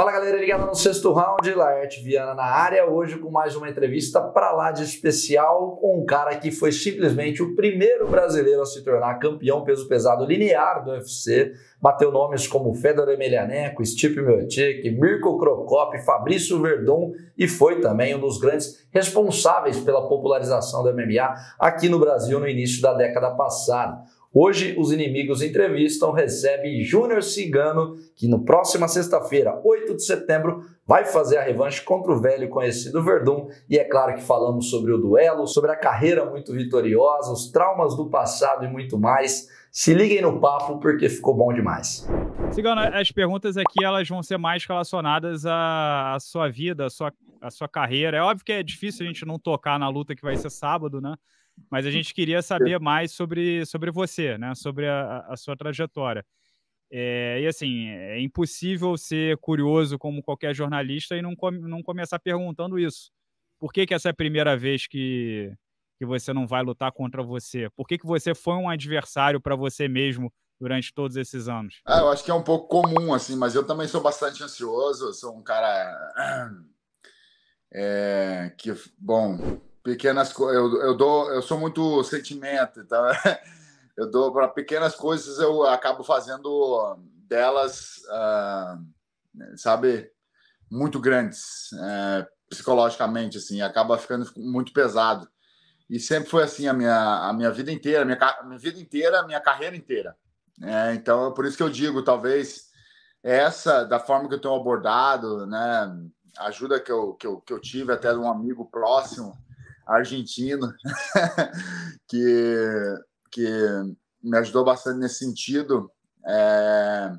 Fala galera ligada no sexto round, Laerte Viana na área, hoje com mais uma entrevista para lá de especial com um cara que foi simplesmente o primeiro brasileiro a se tornar campeão peso pesado linear do UFC, bateu nomes como Fedor Emelianenko, Stipe Miocic, Mirko Krokop, Fabrício Verdun e foi também um dos grandes responsáveis pela popularização do MMA aqui no Brasil no início da década passada. Hoje, os inimigos entrevistam recebe Júnior Cigano, que no próxima sexta-feira, 8 de setembro, vai fazer a revanche contra o velho conhecido Verdun. E é claro que falamos sobre o duelo, sobre a carreira muito vitoriosa, os traumas do passado e muito mais. Se liguem no papo porque ficou bom demais. Cigano, as perguntas aqui elas vão ser mais relacionadas à sua vida, à sua, à sua carreira. É óbvio que é difícil a gente não tocar na luta que vai ser sábado, né? Mas a gente queria saber mais sobre, sobre você, né? Sobre a, a sua trajetória. É, e assim, é impossível ser curioso como qualquer jornalista e não, com, não começar perguntando isso. Por que, que essa é a primeira vez que, que você não vai lutar contra você? Por que, que você foi um adversário para você mesmo durante todos esses anos? Ah, eu acho que é um pouco comum, assim, mas eu também sou bastante ansioso, sou um cara. É, que, bom, pequenas coisas. Eu, eu, dou, eu sou muito sentimento, então eu dou para pequenas coisas, eu acabo fazendo delas, uh, sabe, muito grandes uh, psicologicamente, assim, acaba ficando muito pesado. E sempre foi assim a minha, a minha vida inteira, minha, minha vida inteira, minha carreira inteira. É, então, é por isso que eu digo, talvez essa, da forma que eu tenho abordado, né, ajuda que eu, que eu, que eu tive até de um amigo próximo, argentino, que, que me ajudou bastante nesse sentido. É...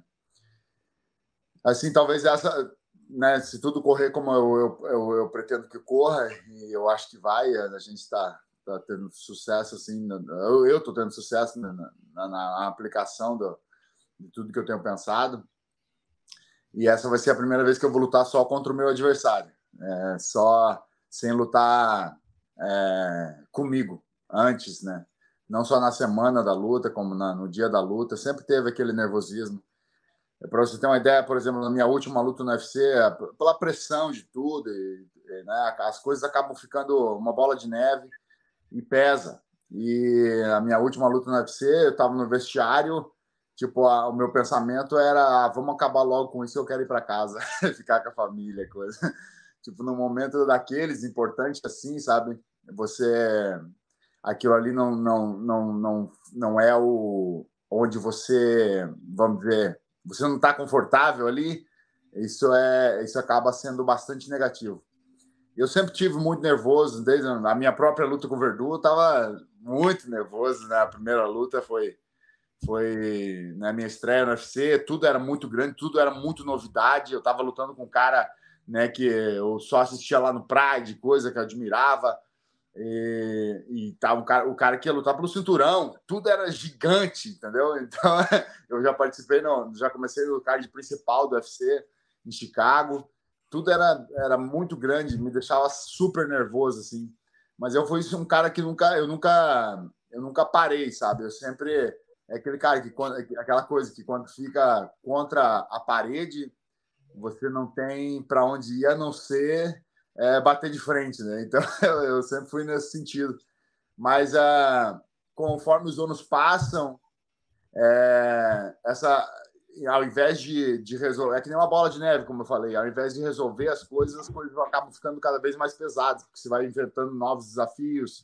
Assim, talvez essa, né, se tudo correr como eu, eu, eu, eu, pretendo que corra, e eu acho que vai, a gente está tá tendo sucesso, assim, eu estou tendo sucesso na, na, na aplicação do, de tudo que eu tenho pensado. E essa vai ser a primeira vez que eu vou lutar só contra o meu adversário, é, só sem lutar é, comigo antes, né? Não só na semana da luta, como na, no dia da luta, sempre teve aquele nervosismo. É, para você ter uma ideia, por exemplo, na minha última luta no UFC, é, pela pressão de tudo, e, e, né, as coisas acabam ficando uma bola de neve e pesa. E a minha última luta no UFC, eu estava no vestiário, tipo, a, o meu pensamento era, ah, vamos acabar logo com isso, eu quero ir para casa, ficar com a família, coisa. tipo, no momento daqueles, importante assim, sabe? Você é, aquilo ali não não não não, não é o onde você, vamos ver você não está confortável ali, isso é isso acaba sendo bastante negativo. Eu sempre tive muito nervoso desde a minha própria luta com o Verdu, eu tava muito nervoso na né? primeira luta foi foi na né, minha estreia no UFC, tudo era muito grande, tudo era muito novidade. Eu tava lutando com um cara né, que eu só assistia lá no Pride, coisa que eu admirava. E, e tá, o, cara, o cara que ia lutar pelo cinturão, tudo era gigante, entendeu? Então eu já participei, não, já comecei no card principal do UFC em Chicago, tudo era, era muito grande, me deixava super nervoso, assim. Mas eu fui um cara que nunca, eu nunca, eu nunca parei, sabe? Eu sempre, é aquele cara que, é aquela coisa que quando fica contra a parede, você não tem para onde ir a não ser é, bater de frente, né? Então eu sempre fui nesse sentido. Mas a ah, conforme os anos passam, é, essa, ao invés de, de resolver, é que nem uma bola de neve, como eu falei, ao invés de resolver as coisas, as coisas acabam ficando cada vez mais pesadas, porque você vai enfrentando novos desafios,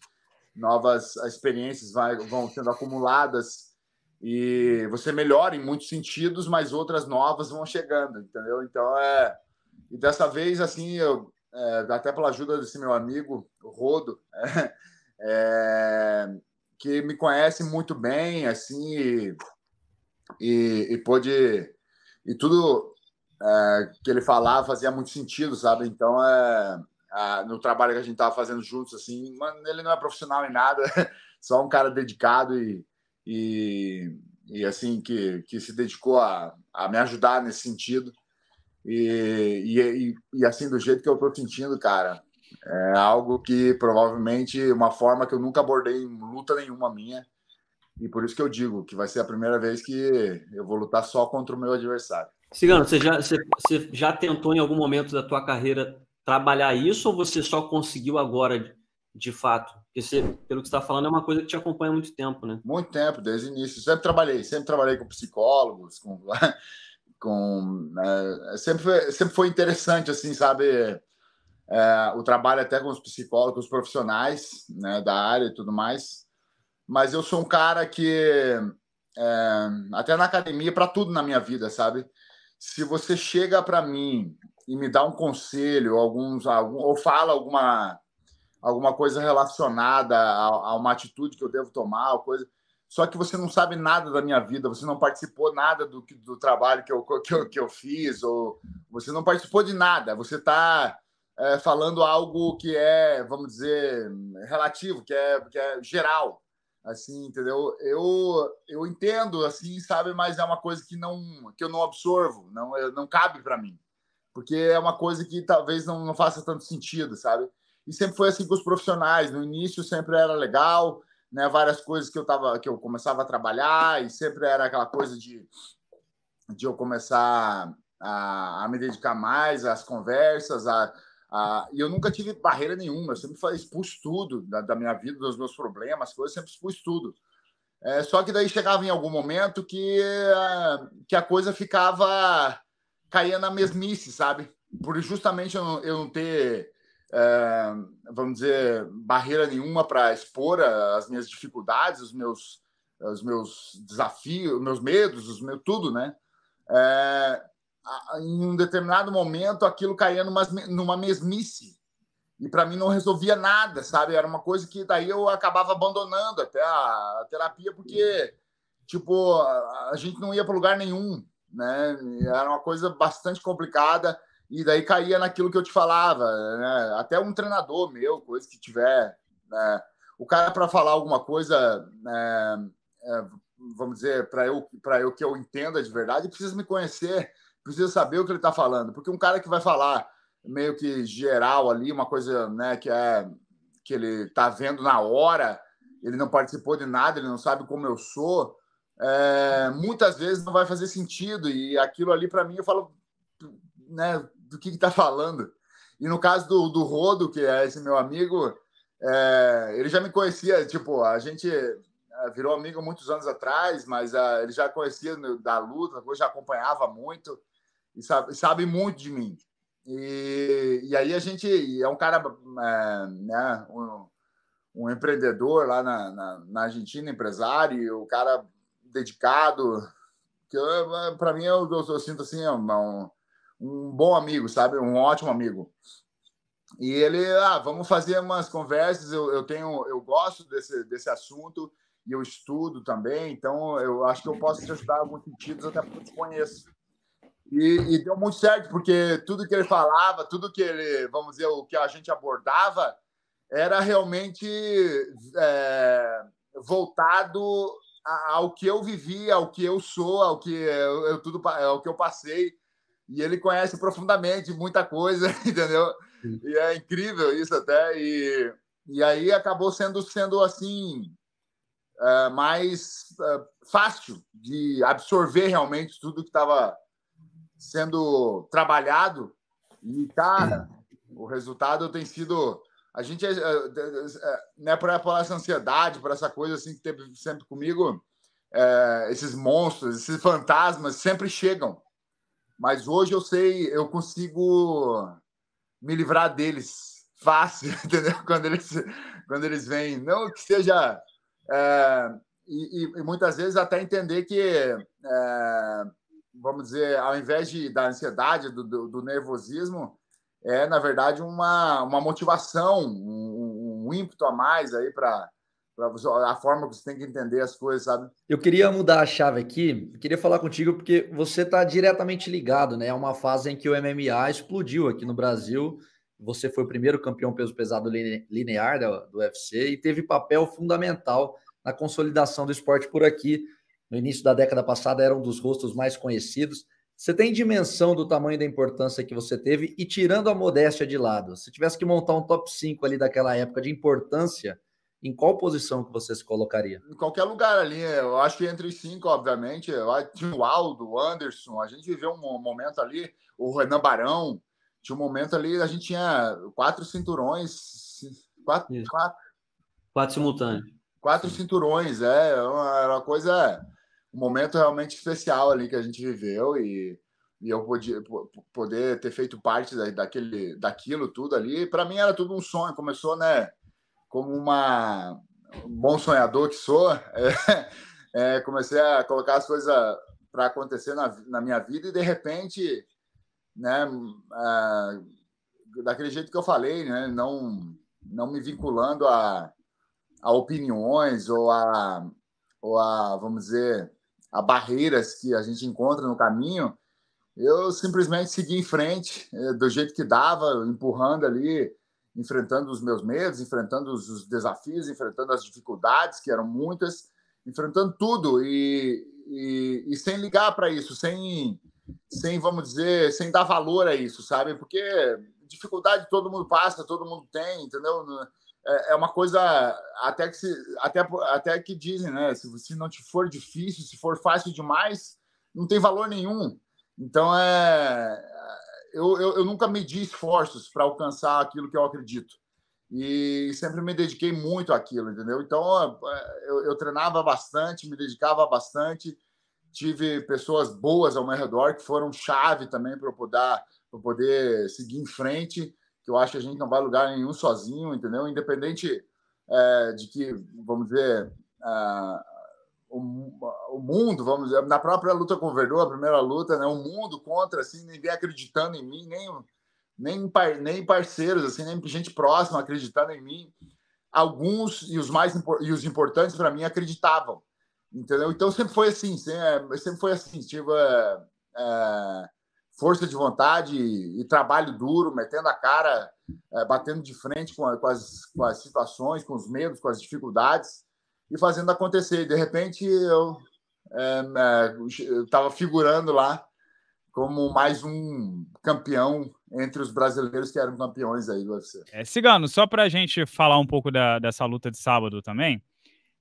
novas experiências vai, vão sendo acumuladas e você melhora em muitos sentidos, mas outras novas vão chegando, entendeu? Então é e dessa vez assim eu é, até pela ajuda desse meu amigo, Rodo, né? é, que me conhece muito bem, assim, e, e, e pôde. E tudo é, que ele falava fazia muito sentido, sabe? Então, é, no trabalho que a gente estava fazendo juntos, assim, mano, ele não é profissional em nada, só um cara dedicado e, e, e assim, que, que se dedicou a, a me ajudar nesse sentido. E, e, e, assim, do jeito que eu tô sentindo, cara, é algo que provavelmente uma forma que eu nunca abordei em luta nenhuma minha. E por isso que eu digo que vai ser a primeira vez que eu vou lutar só contra o meu adversário. Cigano, você já, você, você já tentou em algum momento da tua carreira trabalhar isso ou você só conseguiu agora de fato? Porque você, pelo que está falando, é uma coisa que te acompanha há muito tempo, né? Muito tempo, desde o início. Sempre trabalhei, sempre trabalhei com psicólogos, com com né, é sempre foi, sempre foi interessante assim sabe é, o trabalho até com os psicólogos os profissionais né, da área e tudo mais mas eu sou um cara que é, até na academia para tudo na minha vida sabe se você chega para mim e me dá um conselho alguns algum, ou fala alguma alguma coisa relacionada a, a uma atitude que eu devo tomar coisa só que você não sabe nada da minha vida, você não participou nada do, do trabalho que eu, que, eu, que eu fiz, ou você não participou de nada, você está é, falando algo que é, vamos dizer, relativo, que é, que é geral, assim, entendeu? Eu, eu entendo, assim, sabe, mas é uma coisa que, não, que eu não absorvo, não, é, não cabe para mim, porque é uma coisa que talvez não, não faça tanto sentido, sabe? E sempre foi assim com os profissionais, no início sempre era legal, né, várias coisas que eu tava, que eu começava a trabalhar e sempre era aquela coisa de, de eu começar a, a me dedicar mais às conversas, a, a, e eu nunca tive barreira nenhuma, eu sempre expus tudo da, da minha vida, dos meus problemas, coisas, sempre expus tudo. É, só que daí chegava em algum momento que, eh, que a coisa ficava caía na mesmice, sabe? Por justamente eu eu não ter ah, vamos dizer, barreira nenhuma para expor as minhas dificuldades, os meus, os meus desafios, meus medos, os meus tudo, né? É, em um determinado momento, aquilo caía numa, numa mesmice. E para mim não resolvia nada, sabe? Era uma coisa que daí eu acabava abandonando até a terapia, porque, tipo, a gente não ia para lugar nenhum, né? Era uma coisa bastante complicada e daí caía naquilo que eu te falava, né? até um treinador meu, coisa que tiver. Né? O cara, para falar alguma coisa, né? é, vamos dizer, para eu, para eu que eu entenda de verdade, precisa me conhecer, precisa saber o que ele está falando. Porque um cara que vai falar meio que geral ali, uma coisa né, que, é, que ele está vendo na hora, ele não participou de nada, ele não sabe como eu sou, é, muitas vezes não vai fazer sentido. E aquilo ali, para mim, eu falo, né, do que está falando. E no caso do, do Rodo, que é esse meu amigo, é, ele já me conhecia, tipo, a gente é, virou amigo muitos anos atrás, mas é, ele já conhecia da luta, já acompanhava muito e sabe, sabe muito de mim. E, e, aí a gente é um cara, é, né, um, um, empreendedor lá na, na, na Argentina, empresário, o um cara dedicado, que para mim eu, eu, eu, sinto assim, é um, um bom amigo, sabe? Um ótimo amigo. E ele, ah, vamos fazer umas conversas. Eu, eu tenho, eu gosto desse, desse assunto e eu estudo também, então eu acho que eu posso te ajudar em alguns sentidos, até porque eu te conheço. E, e, deu muito certo, porque tudo que ele falava, tudo que ele, vamos dizer, o que a gente abordava, era realmente é, voltado ao que eu vivi, ao que eu sou, ao que eu, eu tudo, ao que eu passei e ele conhece profundamente muita coisa, entendeu? E é incrível isso até. E, e aí acabou sendo, sendo assim, é, mais é, fácil de absorver realmente tudo que estava sendo trabalhado. E, cara, o resultado tem sido. A gente, é, né, por, falar essa ansiedade, por essa coisa assim que teve sempre comigo, esses monstros, esses fantasmas sempre chegam mas hoje eu sei, eu consigo me livrar deles fácil, entendeu? Quando eles, quando eles vêm. Não que seja. É, e, e, muitas vezes até entender que, é, vamos dizer, ao invés de, da ansiedade, do, do, do nervosismo, é, na verdade, uma, uma motivação, um, um ímpeto a mais aí para para a forma que você tem que entender as coisas, sabe? Eu queria mudar a chave aqui, queria falar contigo porque você está diretamente ligado, né? É uma fase em que o MMA explodiu aqui no Brasil. Você foi o primeiro campeão peso pesado linear né, do UFC e teve papel fundamental na consolidação do esporte por aqui. No início da década passada era um dos rostos mais conhecidos. Você tem dimensão do tamanho da importância que você teve e tirando a modéstia de lado, se tivesse que montar um top 5 ali daquela época de importância, em qual posição que você se colocaria? Em qualquer lugar ali, eu acho que entre os cinco, obviamente, tinha o Aldo, o Anderson, a gente viveu um momento ali, o Renan Barão, tinha um momento ali, a gente tinha quatro cinturões, quatro, Isso. quatro, quatro simultâneos. Quatro cinturões, é, era uma coisa, um momento realmente especial ali que a gente viveu e, e eu podia poder ter feito parte daquele, daquilo tudo ali, para mim era tudo um sonho, começou, né, como uma um bom sonhador que sou, é, é, comecei a colocar as coisas para acontecer na, na, minha vida e de repente, né, daquele jeito que eu falei, né, não não me vinculando a, a opiniões ou a ou a vamos dizer a barreiras que a gente encontra no caminho, eu simplesmente segui em frente é, do jeito que dava, empurrando ali enfrentando os meus medos, enfrentando os desafios, enfrentando as dificuldades, que eram muitas, enfrentando tudo e, e, e sem ligar para isso, sem, sem, vamos dizer, sem dar valor a isso, sabe? Porque dificuldade todo mundo passa, todo mundo tem, entendeu? É, é uma coisa até que, se, até, até que dizem, né? Se, se não te for difícil, se for fácil demais, não tem valor nenhum. Então é eu, eu, eu nunca medi esforços para alcançar aquilo que eu acredito. E sempre me dediquei muito àquilo, entendeu? Então, é, é, eu, eu treinava bastante, me dedicava bastante. Tive pessoas boas ao meu redor que foram chave também para eu poder, poder seguir em frente. Que eu acho que a gente não vai lugar nenhum sozinho, entendeu? Independente é, de que, vamos dizer, é, o, o, mundo, vamos dizer, na própria luta com o Verdô, a primeira luta, né, o mundo contra, assim, ninguém acreditando em mim, nem, nem, par, nem parceiros, assim, nem gente próxima acreditando em mim. Alguns e os mais e os importantes para mim acreditavam, entendeu? Então sempre foi assim, sempre, é, sempre foi assim, tive tipo, é, é, força de vontade e, e, trabalho duro, metendo a cara, é, batendo de frente com, a, com, as, com as situações, com os medos, com as dificuldades e fazendo acontecer. E de repente eu estava é, é figurando lá como mais um campeão entre os brasileiros que eram campeões aí do UFC. É, Cigano, só para a gente falar um pouco da, dessa luta de sábado também,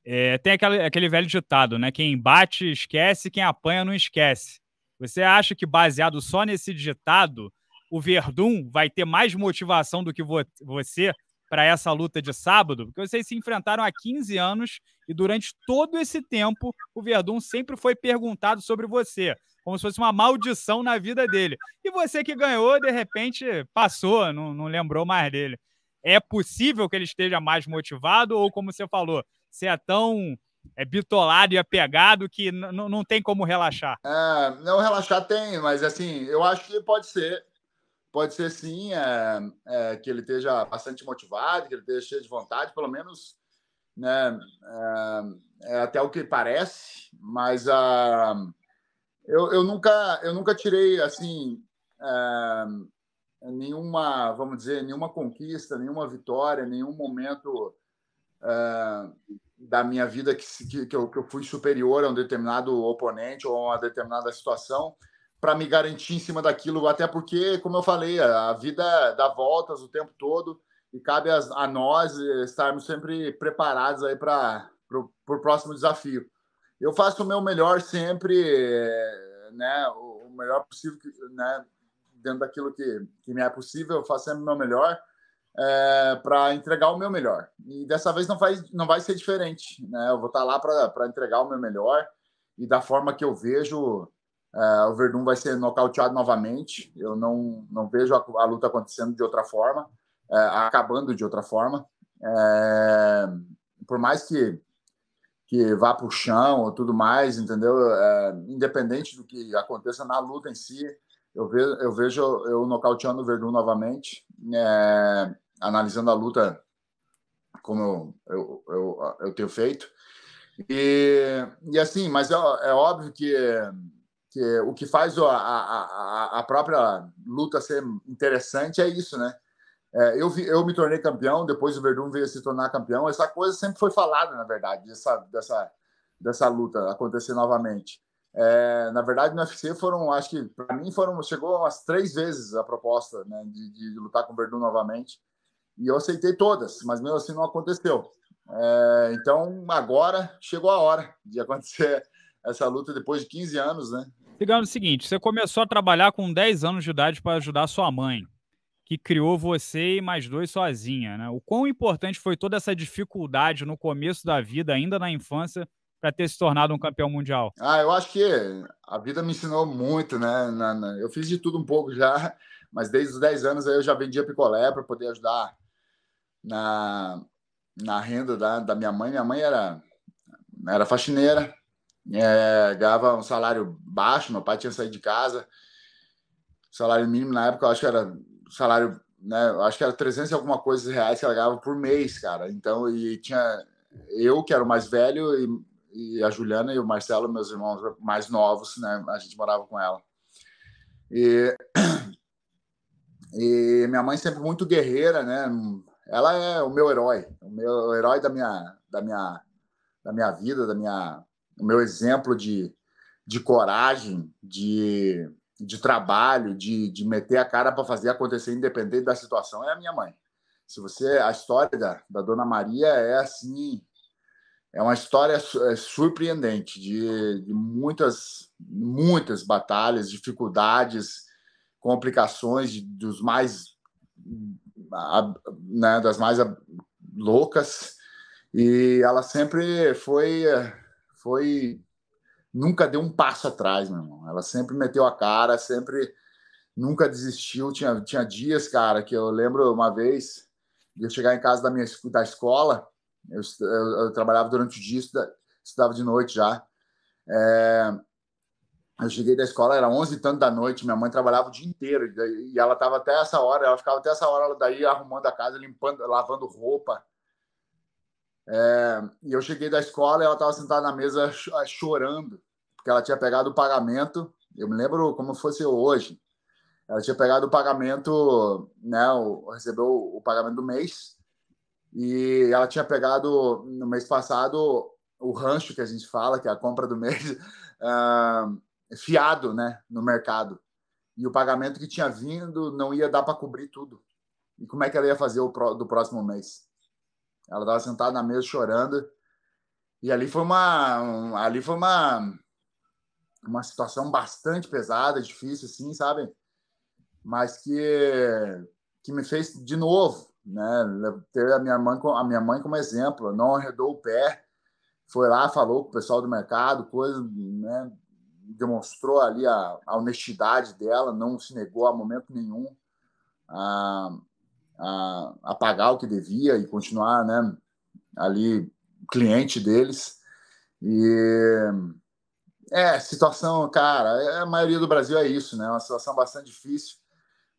é, tem aquele, aquele velho ditado, né? Quem bate esquece, quem apanha não esquece. Você acha que baseado só nesse ditado, o Verdun vai ter mais motivação do que vo você para essa luta de sábado, porque vocês se enfrentaram há 15 anos e durante todo esse tempo o Verdun sempre foi perguntado sobre você, como se fosse uma maldição na vida dele. E você que ganhou, de repente, passou, não, não lembrou mais dele. É possível que ele esteja mais motivado ou, como você falou, você é tão é bitolado e apegado que não tem como relaxar? É, não, relaxar tem, mas assim, eu acho que pode ser pode ser sim é, é, que ele esteja bastante motivado, que ele esteja cheio de vontade, pelo menos né, é, é até o que parece, mas uh, eu, eu, nunca, eu nunca tirei assim uh, nenhuma, vamos dizer, nenhuma conquista, nenhuma vitória, nenhum momento uh, da minha vida que, que, que, eu, que eu fui superior a um determinado oponente ou a uma determinada situação para me garantir em cima daquilo, até porque, como eu falei, a vida dá voltas o tempo todo e cabe a, a nós estarmos sempre preparados aí para o próximo desafio. Eu faço o meu melhor sempre, eh, né, o melhor possível, né, dentro daquilo que, que me é possível, eu faço sempre o meu melhor é, eh, para entregar o meu melhor. E dessa vez não, faz, não vai ser diferente, né? Eu vou estar tá lá para entregar o meu melhor e da forma que eu vejo Uh, o Verdun vai ser nocauteado novamente. Eu não, não vejo a, a luta acontecendo de outra forma, uh, acabando de outra forma. Uh, por mais que, que vá para o chão ou tudo mais, entendeu? independente do que aconteça na luta em si, eu vejo eu, vejo eu nocauteando o Verdun novamente, analisando a luta como eu, eu, eu, eu tenho feito. E, e assim, mas é, é óbvio que que o que faz a, a, a própria luta ser interessante é isso, né? É, eu, vi, eu me tornei campeão, depois o Verdun veio se tornar campeão. Essa coisa sempre foi falada, na verdade, dessa, dessa, dessa luta acontecer novamente. É, na verdade, no UFC foram, acho que para mim foram, chegou umas três vezes a proposta né, de, de, lutar com o Verdun novamente. E eu aceitei todas, mas mesmo assim não aconteceu. É, então agora chegou a hora de acontecer essa luta depois de 15 anos, né? Digamos o seguinte, você começou a trabalhar com 10 anos de idade para ajudar sua mãe, que criou você e mais dois sozinha, né? O quão importante foi toda essa dificuldade no começo da vida, ainda na infância, para ter se tornado um campeão mundial? Ah, eu acho que a vida me ensinou muito, né? eu fiz de tudo um pouco já, mas desde os 10 anos eu já vendia picolé para poder ajudar na, na renda da, da minha mãe. Minha mãe era, era faxineira, é, ganhava um salário baixo, meu pai tinha saído de casa, salário mínimo na época, eu acho que era salário, né, eu acho que era 300 e alguma coisa reais que ela ganhava por mês, cara, então, e tinha eu, que era o mais velho, e, e a Juliana e o Marcelo, meus irmãos mais novos, né, a gente morava com ela. E, e minha mãe sempre muito guerreira, né, ela é o meu herói, o meu o herói da minha, da minha, da minha vida, da minha o meu exemplo de, de coragem, de, de trabalho, de, de meter a cara para fazer acontecer, independente da situação, é a minha mãe. Se você a história da, da Dona Maria é assim, é uma história é surpreendente de, de muitas, muitas batalhas, dificuldades, complicações de, dos mais né, das mais loucas e ela sempre foi foi. Nunca deu um passo atrás, meu irmão. Ela sempre meteu a cara, sempre. Nunca desistiu. Tinha, tinha dias, cara, que eu lembro uma vez de eu chegar em casa da minha da escola. Eu, eu, eu trabalhava durante o dia, estudava, estudava de noite já. É, eu cheguei da escola, era 11 e tanto da noite, minha mãe trabalhava o dia inteiro, e ela estava até essa hora, ela ficava até essa hora daí arrumando a casa, limpando, lavando roupa, é, e eu cheguei da escola e ela estava sentada na mesa eh, chorando, porque ela tinha pegado o pagamento. Eu me lembro como fosse hoje. Ela tinha pegado o pagamento, né? O, recebeu o pagamento do mês. E ela tinha pegado no mês passado o rancho que a gente fala, que é a compra do mês, uh, fiado, né? No mercado. E o pagamento que tinha vindo não ia dar para cobrir tudo. E como é que ela ia fazer o pro, do próximo mês? Ela estava sentada na mesa chorando. E ali foi uma, ali foi uma, uma situação bastante pesada, difícil, assim, sabe? Mas que, que me fez de novo, né? Ter a minha mãe, a minha mãe como exemplo. Não arredou o pé, foi lá, falou com o pessoal do mercado, coisa, né? demonstrou ali a, a honestidade dela, não se negou a momento nenhum ah, a, a pagar o que devia e continuar né, ali cliente deles. E é, situação, cara, é, a maioria do Brasil é isso, né? É uma situação bastante difícil,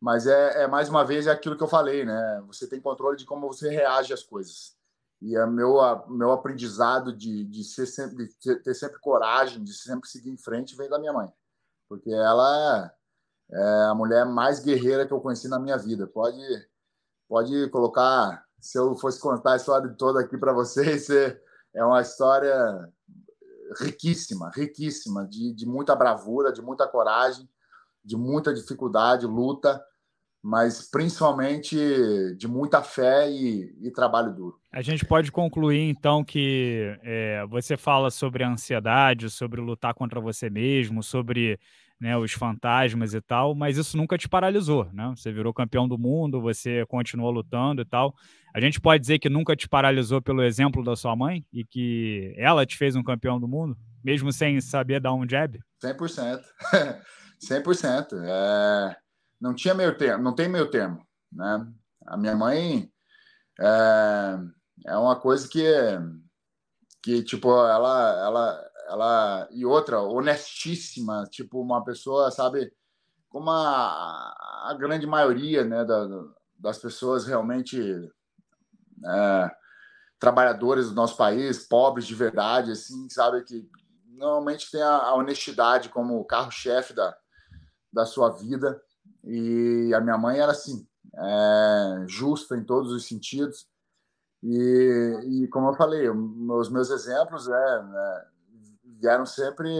mas é, é mais uma vez é aquilo que eu falei, né? Você tem controle de como você reage às coisas. E é meu, a, meu aprendizado de, de, ser sempre, de ter sempre coragem, de sempre seguir em frente, vem da minha mãe. Porque ela é, é a mulher mais guerreira que eu conheci na minha vida. Pode pode colocar. Se eu fosse contar a história toda aqui para vocês, é, é uma história riquíssima, riquíssima, de, de muita bravura, de muita coragem, de muita dificuldade, luta mas principalmente de muita fé e, e, trabalho duro. A gente pode concluir então que é, você fala sobre a ansiedade, sobre lutar contra você mesmo, sobre né, os fantasmas e tal, mas isso nunca te paralisou, né? Você virou campeão do mundo, você continuou lutando e tal. A gente pode dizer que nunca te paralisou pelo exemplo da sua mãe e que ela te fez um campeão do mundo, mesmo sem saber dar um jab? 100%. 100%. É... Não tinha meio termo, não tem meio termo, né? A minha mãe é, é uma coisa que que tipo ela ela ela e outra honestíssima, tipo uma pessoa, sabe, como a, a grande maioria, né, da, das pessoas realmente é, trabalhadores do nosso país, pobres de verdade, assim, sabe que normalmente tem a, a honestidade como carro-chefe da, da sua vida. E a minha mãe era assim, é, justa em todos os sentidos. E, e como eu falei, os meus exemplos é, é vieram sempre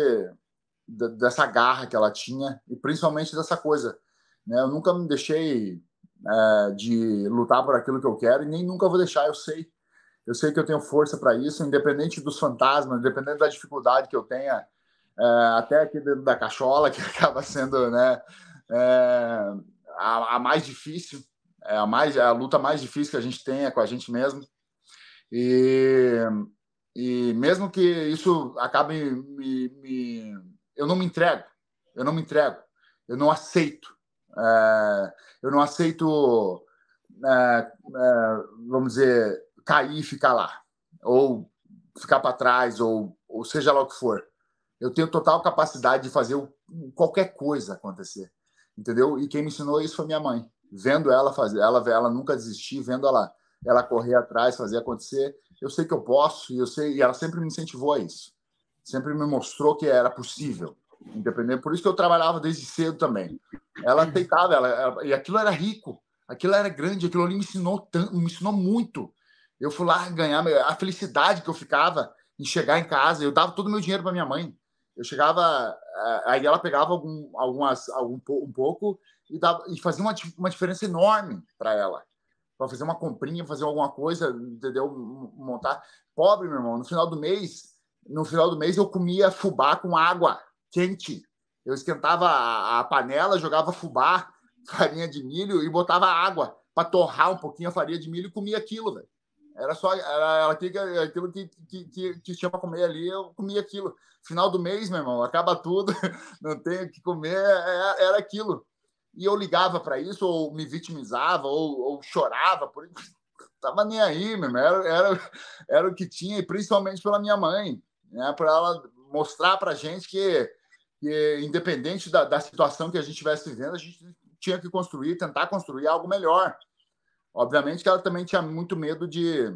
dessa garra que ela tinha e principalmente dessa coisa. Né? Eu nunca me deixei é, de lutar por aquilo que eu quero e nem nunca vou deixar. Eu sei, eu sei que eu tenho força para isso, independente dos fantasmas, independente da dificuldade que eu tenha, é, até aqui dentro da cachola que acaba sendo, né, é, a, a, mais difícil, é a mais a luta mais difícil que a gente tem é com a gente mesmo. E e mesmo que isso acabe me, me, eu não me entrego, eu não me entrego, eu não aceito, é, eu não aceito, é, é, vamos dizer, cair e ficar lá, ou ficar para trás, ou, ou seja lá o que for. Eu tenho total capacidade de fazer qualquer coisa acontecer, entendeu? E quem me ensinou isso foi minha mãe, vendo ela fazer, ela, ela nunca desistir, vendo ela, ela correr atrás, fazer acontecer eu sei que eu posso e eu sei e ela sempre me incentivou a isso. Sempre me mostrou que era possível, independente. Por isso que eu trabalhava desde cedo também. Ela tentava, ela, ela e aquilo era rico, aquilo era grande, aquilo ali me ensinou tanto, me ensinou muito. Eu fui lá ganhar a felicidade que eu ficava em chegar em casa, eu dava todo o meu dinheiro para minha mãe. Eu chegava, eh, aí ela pegava algum, algumas, algum, um pouco e, dava, e fazia uma, uma diferença enorme para ela para fazer uma comprinha, fazer alguma coisa, entendeu? Montar. Pobre, meu irmão, no final do mês, no final do mês eu comia fubá com água quente. Eu esquentava a panela, jogava fubá, farinha de milho e botava água para torrar um pouquinho a farinha de milho e comia aquilo, velho. Era só era aquilo, que, que, que, que tinha para comer ali, eu comia aquilo. Final do mês, meu irmão, acaba tudo, não tem o que comer, é, é, era aquilo e eu ligava para isso, ou me vitimizava, ou, ou chorava, por isso. nem aí, mesmo. Era, era, era o que tinha, e principalmente pela minha mãe, né? para ela mostrar para gente que, que independente da, da situação que a gente estivesse vivendo, a gente tinha que construir, tentar construir algo melhor. Obviamente que ela também tinha muito medo de,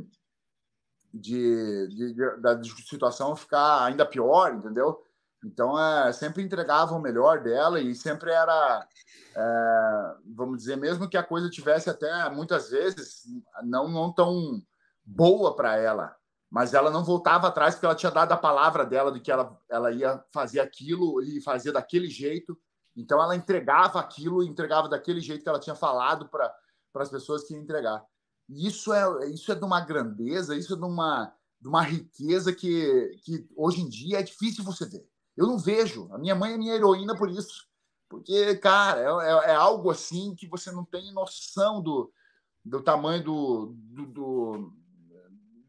de, de, de da situação ficar ainda pior, entendeu? Então, é, sempre entregava o melhor dela e sempre era, é, vamos dizer, mesmo que a coisa tivesse até muitas vezes não, não tão boa para ela, mas ela não voltava atrás porque ela tinha dado a palavra dela de que ela, ela ia fazer aquilo e fazer daquele jeito. Então, ela entregava aquilo, e entregava daquele jeito que ela tinha falado para as pessoas que iam entregar. E isso é, isso é de uma grandeza, isso é de uma, de uma riqueza que, que hoje em dia é difícil você ver eu não vejo. A minha mãe é minha heroína por isso. Porque, cara, é, é, é algo assim que você não tem noção do, do tamanho do, do, do,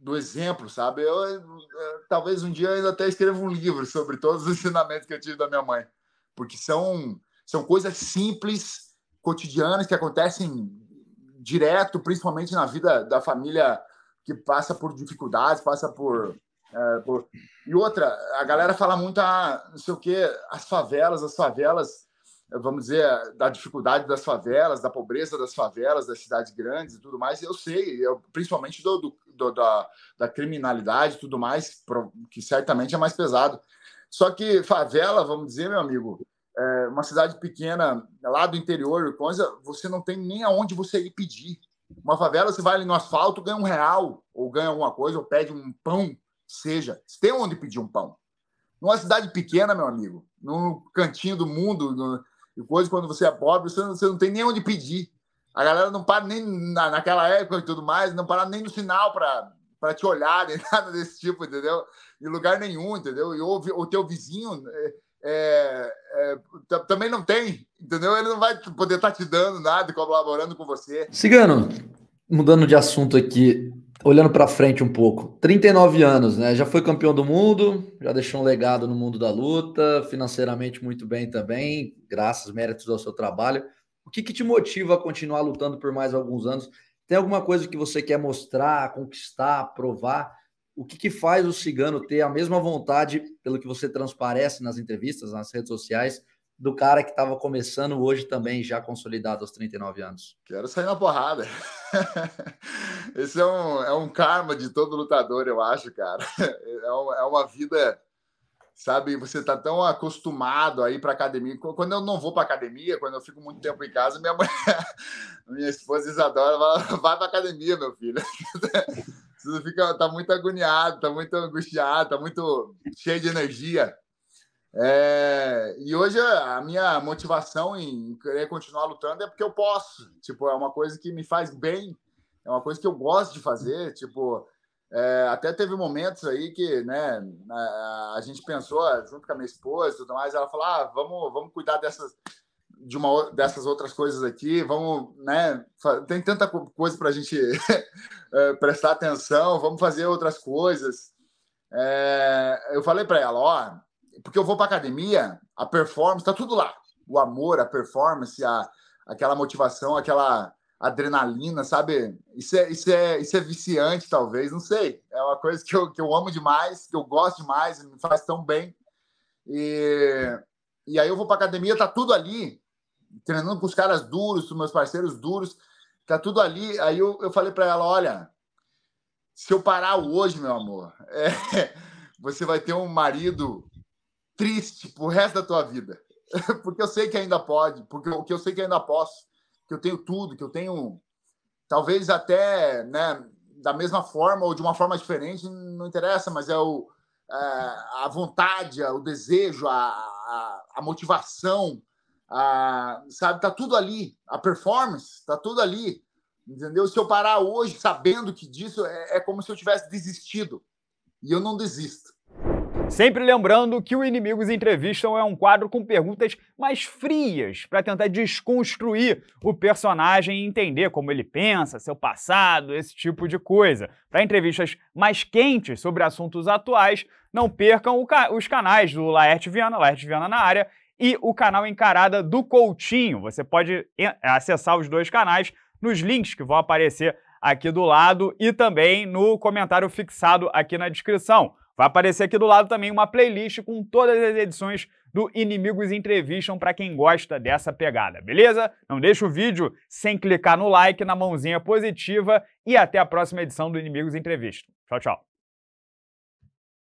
do exemplo, sabe? Eu, eu, talvez um dia eu ainda até escreva um livro sobre todos os ensinamentos que eu tive da minha mãe. Porque são, são coisas simples, cotidianas, que acontecem direto, principalmente na vida da família que passa por dificuldades, passa por é, por... E outra, a galera fala muito, a ah, não sei o quê, as favelas, as favelas, vamos dizer, da dificuldade das favelas, da pobreza das favelas, das cidades grandes e tudo mais. Eu sei, eu, principalmente do, do, do da, da criminalidade e tudo mais, que certamente é mais pesado. Só que favela, vamos dizer, meu amigo, é uma cidade pequena, lá do interior, coisa, você não tem nem aonde você ir pedir. Uma favela, você vai ali no asfalto, ganha um real, ou ganha alguma coisa, ou pede um pão, Seja. Você tem onde pedir um pão. Numa cidade pequena, meu amigo, num cantinho do mundo, no, e coisa, quando você é pobre, você não, você não tem nem onde pedir. A galera não para nem na, naquela época e tudo mais, não para nem no sinal para te olhar, nem nada desse tipo, entendeu? Em lugar nenhum, entendeu? E ouve, o teu vizinho é, é, é também não tem, entendeu? Ele não vai poder estar tá te dando nada, colaborando com você. Cigano, mudando de assunto aqui, olhando para frente um pouco, 39 anos, né? Já foi campeão do mundo, já deixou um legado no mundo da luta, financeiramente muito bem também, graças, méritos ao seu trabalho. O que, que te motiva a continuar lutando por mais alguns anos? Tem alguma coisa que você quer mostrar, conquistar, provar? O que, que faz o cigano ter a mesma vontade, pelo que você transparece nas entrevistas, nas redes sociais, do cara que estava começando hoje também, já consolidado aos 39 anos? Quero sair na porrada. Esse é um, é um karma de todo lutador, eu acho, cara. É, é uma vida, sabe? Você tá tão acostumado a ir para academia. Quando eu não vou para academia, quando eu fico muito tempo em casa, minha mãe, minha esposa Isadora, fala, vai para academia, meu filho. Você fica, tá muito agoniado, tá muito angustiado, tá muito cheio de energia. É, e hoje a minha motivação em querer continuar lutando é porque eu posso. Tipo, é uma coisa que me faz bem, é uma coisa que eu gosto de fazer. Tipo, é, até teve momentos aí que, né, a, a, gente pensou junto com a minha esposa e tudo mais. Ela falou: ah, vamos, vamos cuidar dessas, de uma dessas outras coisas aqui. Vamos, né? Tem tanta coisa para a gente eh, prestar atenção. Vamos fazer outras coisas. É, eu falei para ela: ó porque eu vou para academia, a performance, tá tudo lá. O amor, a performance, a, aquela motivação, aquela adrenalina, sabe? Isso é, isso, é, isso é viciante, talvez, não sei. É uma coisa que eu, que eu amo demais, que eu gosto demais, me faz tão bem. E, e aí eu vou para academia, tá tudo ali, treinando com os caras duros, com meus parceiros duros, tá tudo ali. Aí eu, eu falei para ela: olha, se eu parar hoje, meu amor, é, você vai ter um marido triste pro resto da tua vida. porque eu sei que ainda pode, porque o que eu sei que ainda posso, que eu tenho tudo, que eu tenho talvez até, né, da mesma forma ou de uma forma diferente, não interessa, mas é o é, a vontade, o desejo, a, a, a motivação, a, sabe, tá tudo ali, a performance, tá tudo ali, entendeu? Se eu parar hoje sabendo que disso é, é como se eu tivesse desistido e eu não desisto. Sempre lembrando que o Inimigos Entrevistam é um quadro com perguntas mais frias para tentar desconstruir o personagem e entender como ele pensa, seu passado, esse tipo de coisa. Para entrevistas mais quentes sobre assuntos atuais, não percam ca os canais do Laerte Viana, Laerte Viana na área, e o canal Encarada do Coutinho. Você pode é, acessar os dois canais nos links que vão aparecer aqui do lado e também no comentário fixado aqui na descrição. Vai aparecer aqui do lado também uma playlist com todas as edições do Inimigos Entrevistam para quem gosta dessa pegada, beleza? Não deixa o vídeo sem clicar no like, na mãozinha positiva e até a próxima edição do Inimigos Entrevistam. Tchau, tchau.